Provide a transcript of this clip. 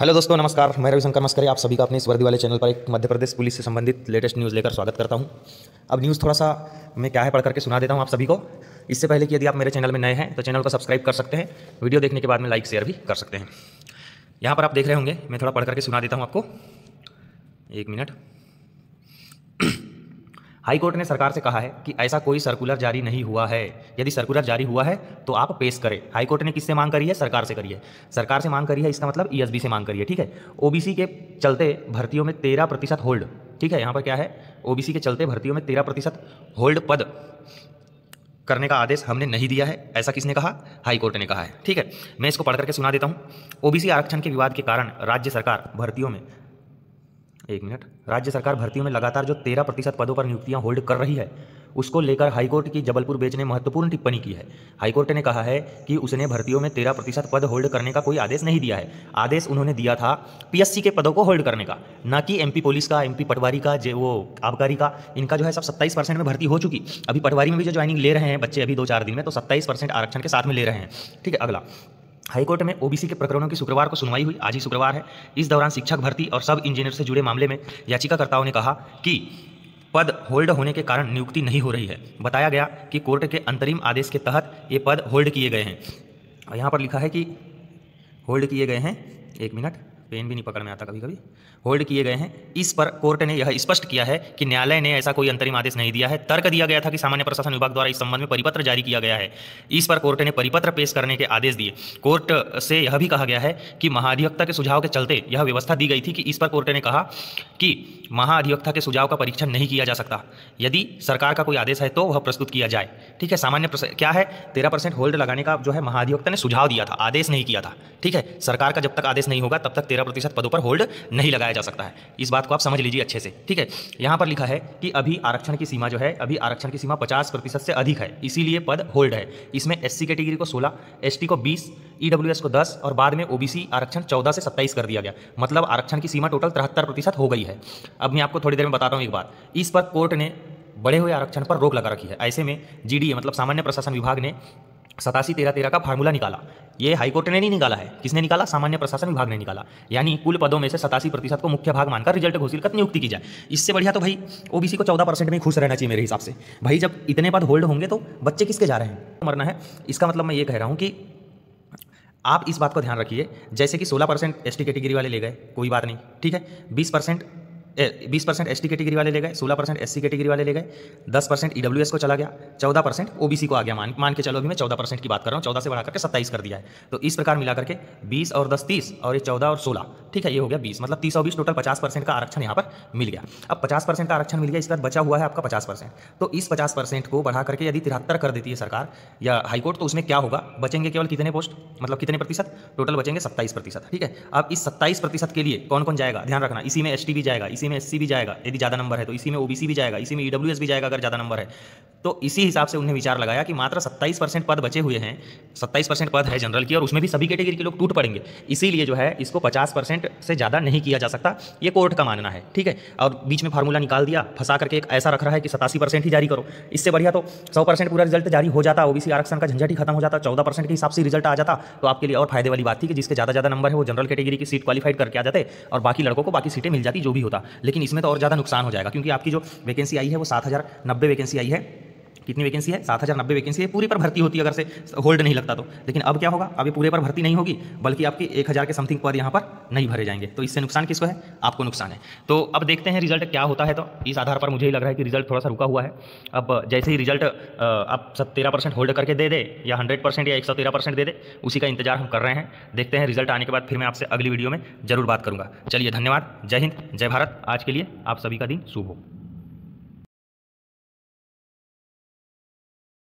hello दोस्तों नमस्कार मैं रविशंकर मस्करे आप सभी का अपने इस वर्दी वाले चैनल पर एक मध्य प्रदेश पुलिस से संबंधित लेटेस्ट न्यूज़ लेकर स्वागत करता हूं अब न्यूज़ थोड़ा सा मैं क्या है पढ़ करके सुना देता हूं आप सभी को इससे पहले कि यदि आप मेरे चैनल में नए हैं तो चैनल को सब्सक्राइब कर सकते हैं वीडियो देखने के बाद में लाइक शेयर भी कर सकते हैं यहाँ पर आप देख रहे होंगे मैं थोड़ा पढ़ करके सुना देता हूँ आपको एक मिनट हाईकोर्ट ने सरकार से कहा है कि ऐसा कोई सर्कुलर जारी नहीं हुआ है यदि सर्कुलर जारी हुआ है तो आप पेश करें हाईकोर्ट ने किससे मांग करी है सरकार से करिए सरकार से मांग करी है इसका मतलब ई e से मांग करिए ठीक है ओ के चलते भर्तियों में तेरह प्रतिशत होल्ड ठीक है यहाँ पर क्या है ओबीसी के चलते भर्तियों में तेरह प्रतिशत होल्ड पद करने का आदेश हमने नहीं दिया है ऐसा किसने कहा हाईकोर्ट ने कहा है ठीक है मैं इसको पढ़ करके सुना देता हूँ ओबीसी आरक्षण के विवाद के कारण राज्य सरकार भर्तियों में एक मिनट राज्य सरकार भर्तियों में लगातार जो तेरह प्रतिशत पदों पर नियुक्तियां होल्ड कर रही है उसको लेकर हाईकोर्ट की जबलपुर बेच ने महत्वपूर्ण टिप्पणी की है हाईकोर्ट ने कहा है कि उसने भर्तियों में तेरह प्रतिशत पद होल्ड करने का कोई आदेश नहीं दिया है आदेश उन्होंने दिया था पीएससी के पदों को होल्ड करने का ना कि एमपी पुलिस का एमपी पटवारी का जे वो आबकारी का इनका जो है सब सत्ताईस परसेंट में भर्ती हो चुकी अभी पटवारी में भी जो ज्वाइनिंग ले रहे हैं बच्चे अभी दो चार दिन में तो सत्ताईस परसेंट आरक्षण के साथ में ले रहे हैं ठीक है अगला हाईकोर्ट में ओबीसी के प्रकरणों की शुक्रवार को सुनवाई हुई आज ही शुक्रवार है इस दौरान शिक्षक भर्ती और सब इंजीनियर से जुड़े मामले में याचिकाकर्ताओं ने कहा कि पद होल्ड होने के कारण नियुक्ति नहीं हो रही है बताया गया कि कोर्ट के अंतरिम आदेश के तहत ये पद होल्ड किए गए हैं और यहाँ पर लिखा है कि होल्ड किए गए हैं एक मिनट पेन भी नहीं पकड़ में आता कभी कभी होल्ड किए गए हैं इस पर कोर्ट ने यह स्पष्ट किया है कि न्यायालय ने ऐसा कोई अंतरिम आदेश नहीं दिया है तर्क दिया गया था कि सामान्य प्रशासन विभाग द्वारा इस संबंध में परिपत्र जारी किया गया है इस पर कोर्ट ने परिपत्र पेश करने के आदेश दिए कोर्ट से यह भी कहा गया है कि महाधिवक्ता के सुझाव के चलते यह व्यवस्था दी गई थी कि इस पर कोर्ट ने कहा कि महाअधिवक्ता के सुझाव का परीक्षण नहीं किया जा सकता यदि सरकार का कोई आदेश है तो वह प्रस्तुत किया जाए ठीक है सामान्य क्या है तेरह परसेंट होल्ड लगाने का जो है महाधिवक्ता ने सुझाव दिया था आदेश नहीं किया था ठीक है सरकार का जब तक आदेश नहीं होगा तब तक तेरह प्रतिशत पदों पर होल्ड नहीं लगाया जा सकता है इस बात को आप समझ लीजिए अच्छे से ठीक है यहाँ पर लिखा है कि अभी आरक्षण की सीमा जो है अभी आरक्षण की सीमा पचास प्रतिशत से अधिक है इसीलिए पद होल्ड है इसमें एस कैटेगरी को सोलह एस को बीस ईडब्ल्यूएस e को 10 और बाद में ओबीसी आरक्षण 14 से 27 कर दिया गया मतलब आरक्षण की सीमा टोटल तिहत्तर प्रतिशत हो गई है अब मैं आपको थोड़ी देर में बताता हूँ एक बात इस पर कोर्ट ने बढ़े हुए आरक्षण पर रोक लगा रखी है ऐसे में जीडीए मतलब सामान्य प्रशासन विभाग ने सतासी तेरह तेरह का फार्मूला निकाला ये हाईकोर्ट ने नहीं निकाला है किसने निकाला सामान्य प्रशासन विभाग ने निकाला यानी कुल पदों में से सतासी प्रतिशत को मुख्य भाग मानकर रिजल्ट घोषित कर नियुक्ति की जाए इससे बढ़िया तो भाई ओबीसी को चौदह परसेंट में खुश रहना चाहिए मेरे हिसाब से भाई जब इतने पद होल्ड होंगे तो बच्चे किसके जा रहे हैं मरना है इसका मतलब मैं ये कह रहा हूँ कि आप इस बात को ध्यान रखिए जैसे कि 16 परसेंट एस कैटेगरी वाले ले गए कोई बात नहीं ठीक है 20 परसेंट बीस परसेंट एस कैटेगरी वाले ले गए सोलह परसेंट एस कैटेगरी वाले ले गए दस परसेंट ई e को चला गया चौदह परसेंट ओबीसी को आ गया मान मान के चलो अभी मैं चौदह परसेंट की बात कर रहा हूँ चौदह से बढ़ा करके सत्ताईस कर दिया है तो इस प्रकार मिला करके बीस और दस तीस और ये चौदह और सोलह ठीक है ये हो गया बीस मतलब तीस और बीस टोटल पचास परसेंट का आरक्षण यहाँ पर मिल गया अब पचास परसेंट का आरक्षण मिल गया इसका बचा हुआ है आपका पचास परसेंट तो इस पचास परसेंट को बढ़ा करके यदि तिहत्तर कर देती है सरकार या हाईकोर्ट तो उसमें क्या होगा बचेंगे केवल कितने पोस्ट मतलब कितने प्रतिशत टोटल बचेंगे सत्ताईस प्रतिशत ठीक है अब इस सत्ताईस प्रतिशत के लिए कौन कौन जाएगा ध्यान रखना इसी में एस भी जाएगा इसी इसी में एस भी जाएगा यदि ज़्यादा नंबर है तो इसी में ओबीसी भी जाएगा इसी में ई e भी जाएगा अगर ज़्यादा नंबर है तो इसी हिसाब से उन्हें विचार लगाया कि मात्र 27 परसेंट पद बचे हुए हैं 27 परसेंट पद है जनरल की और उसमें भी सभी कैटेगरी के लोग टूट पड़ेंगे इसीलिए जो है इसको 50 परसेंट से ज़्यादा नहीं किया जा सकता ये कोर्ट का मानना है ठीक है और बीच में फार्मूला निकाल दिया फंसा करके एक ऐसा रख रहा है कि सतासी ही जारी करो इससे बढ़िया तो सौ पूरा रिजल्ट जारी हो जाता ओबीसी आरक्षण का झंझट ही खत्म हो जाता चौदह के हिसाब से रिजल्ट आ जाता तो आपके लिए और फायदे वाली बात थी कि जिसके ज़्यादा ज़्यादा नंबर है वो जनरल कैटेगरी की सीट क्वालिफाइड करके आ जाते और बाकी लड़कों को बाकी सीटें मिल जाती जो भी होता लेकिन इसमें तो और ज़्यादा नुकसान हो जाएगा क्योंकि आपकी जो वैकेंसी आई है वो सात हज़ार नब्बे वैकेंसी आई है कितनी वैकेंसी है सात हज़ार नब्बे वैकेंसी है पूरी पर भर्ती होती है अगर से होल्ड नहीं लगता तो लेकिन अब क्या होगा अभी पूरे पर भर्ती नहीं होगी बल्कि आपके एक हज़ार के समथिंग पद यहाँ पर नहीं भरे जाएंगे तो इससे नुकसान किसको है आपको नुकसान है तो अब देखते हैं रिजल्ट क्या होता है तो इस आधार पर मुझे ही लग रहा है कि रिजल्ट थोड़ा सा रुका हुआ है अब जैसे ही रिजल्ट आप सब तेरह परसेंट होल्ड करके दे दे या हंड्रेड परसेंट या एक सौ तेरह परसेंट दे दे उसी का इंतजार हम कर रहे हैं देखते हैं रिजल्ट आने के बाद फिर मैं आपसे अगली वीडियो में जरूर बात करूँगा चलिए धन्यवाद जय हिंद जय भारत आज के लिए आप सभी का दिन शुभ हो